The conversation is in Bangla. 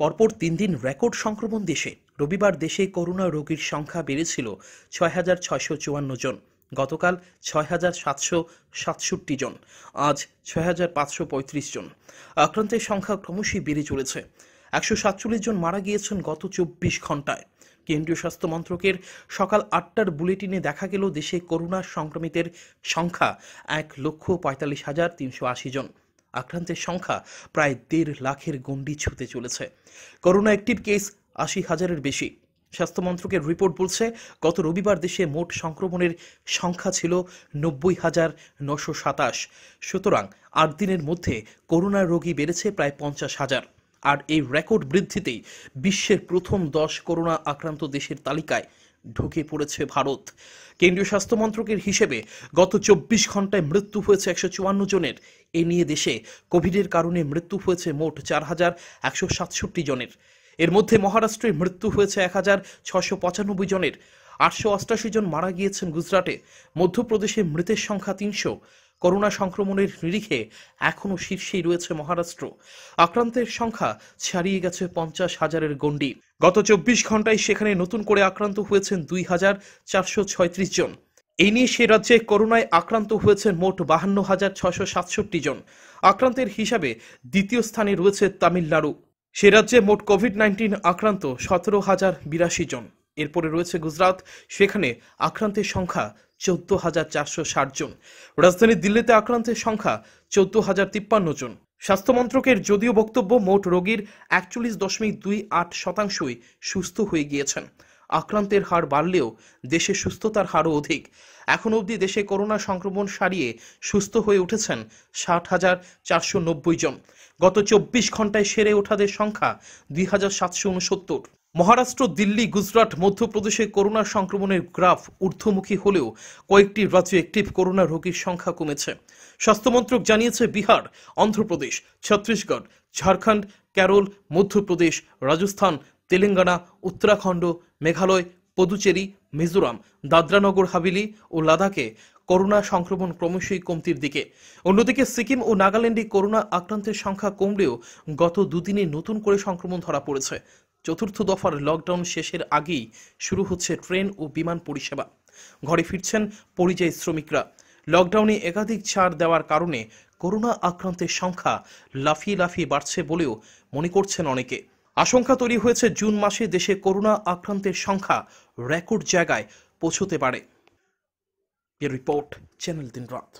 পরপর তিন দিন রেকর্ড সংক্রমণ দেশে রবিবার দেশে করোনা রোগীর সংখ্যা বেড়েছিল ছয় হাজার ছয়শো চুয়ান্ন জন গতকাল ছয় হাজার সাতশো সাতষট্টি জন আজ ছয় হাজার পাঁচশো পঁয়ত্রিশ জন আক্রান্তের সংখ্যা ক্রমশই বেড়ে চলেছে একশো সাতচল্লিশ জন মারা গিয়েছেন গত চব্বিশ ঘন্টায় কেন্দ্রীয় স্বাস্থ্য মন্ত্রকের সকাল আটটার বুলেটিনে দেখা গেল দেশে করোনা সংক্রমিতের সংখ্যা এক লক্ষ পঁয়তাল্লিশ হাজার তিনশো আশি জন আক্রান্তের সংখ্যা প্রায় দেড় লাখের গণ্ডি ছুঁতে চলেছে করোনা অ্যাক্টিভ কেস আশি হাজারের বেশি স্বাস্থ্য মন্ত্রকের রিপোর্ট বলছে গত রবিবার দেশে মোট সংক্রমণের সংখ্যা ছিল নব্বই হাজার নশো সাতাশ সুতরাং আট দিনের মধ্যে করোনা রোগী বেড়েছে প্রায় পঞ্চাশ হাজার আর এই রেকর্ড বৃদ্ধিতেই বিশ্বের প্রথম দশ করোনা আক্রান্ত দেশের তালিকায় ঢুকে পড়েছে ভারত কেন্দ্রীয় স্বাস্থ্যমন্ত্রকের হিসেবে গত চব্বিশ ঘন্টায় মৃত্যু হয়েছে একশো চুয়ান্ন জনের এ নিয়ে দেশে কোভিডের কারণে মৃত্যু হয়েছে মোট চার হাজার একশো সাতষট্টি জনের এর মধ্যে মহারাষ্ট্রে মৃত্যু হয়েছে এক হাজার ছশো পঁচানব্বই জনের আটশো অষ্টাশি জন মারা গিয়েছেন গুজরাটে মধ্যপ্রদেশে মৃতের সংখ্যা তিনশো করোনা সংক্রমণের নিরিখে এখনও শীর্ষেই রয়েছে মহারাষ্ট্র আক্রান্তের সংখ্যা ছাড়িয়ে গেছে পঞ্চাশ হাজারের গণ্ডি গত চব্বিশ ঘন্টায় সেখানে নতুন করে আক্রান্ত হয়েছেন দুই হাজার চারশো ছয়ত্রিশ জন এই নিয়ে সে রাজ্যে করোনায় আক্রান্ত হয়েছেন মোট বাহান্ন হাজার ছশো সাতষট্টি জন আক্রান্তের হিসাবে দ্বিতীয় স্থানে রয়েছে তামিলনাড়ু সে রাজ্যে মোট কোভিড নাইন্টিন আক্রান্ত সতেরো হাজার বিরাশি জন এরপরে রয়েছে গুজরাট সেখানে আক্রান্তের সংখ্যা চোদ্দ হাজার চারশো ষাট জন রাজধানী দিল্লিতে আক্রান্তের সংখ্যা চোদ্দ হাজার তিপ্পান্ন জন স্বাস্থ্য মন্ত্রকের যদিও বক্তব্য মোট রোগীর একচল্লিশ দশমিক দুই আট শতাংশই সুস্থ হয়ে গিয়েছেন আক্রান্তের হার বাড়লেও দেশে সুস্থতার হারও অধিক এখন অবধি দেশে করোনা সংক্রমণ সারিয়ে সুস্থ হয়ে উঠেছেন ষাট হাজার চারশো নব্বই জন গত চব্বিশ ঘন্টায় সেরে ওঠাদের সংখ্যা দুই হাজার সাতশো উনসত্তর মহারাষ্ট্র দিল্লি গুজরাট মধ্যপ্রদেশে করোনা সংক্রমণের গ্রাফ ঊর্ধ্বমুখী হলেও কয়েকটি রাজ্যে একটিভ করোনা রোগীর সংখ্যা কমেছে স্বাস্থ্যমন্ত্রক জানিয়েছে বিহার অন্ধ্রপ্রদেশ ছত্তিশগড় ঝাড়খণ্ড কেরল মধ্যপ্রদেশ রাজস্থান তেলেঙ্গানা উত্তরাখণ্ড মেঘালয় পদুচেরি মিজোরাম দাদরানগর হাবিলি ও লাদাখে করোনা সংক্রমণ ক্রমশই কমতির দিকে অন্যদিকে সিকিম ও নাগাল্যান্ডে করোনা আক্রান্তের সংখ্যা কমলেও গত দুদিনে নতুন করে সংক্রমণ ধরা পড়েছে চতুর্থ দফার লকডাউন শেষের আগেই শুরু হচ্ছে ট্রেন ও বিমান পরিষেবা ঘরে ফিরছেন পরিযায়ী শ্রমিকরা লকডাউনে একাধিক ছাড় দেওয়ার কারণে করোনা আক্রান্তের সংখ্যা লাফিয়ে লাফিয়ে বাড়ছে বলেও মনে করছেন অনেকে আশঙ্কা তৈরি হয়েছে জুন মাসে দেশে করোনা আক্রান্তের সংখ্যা রেকর্ড জায়গায় পৌঁছতে পারে রিপোর্ট চ্যানেল দিন রাত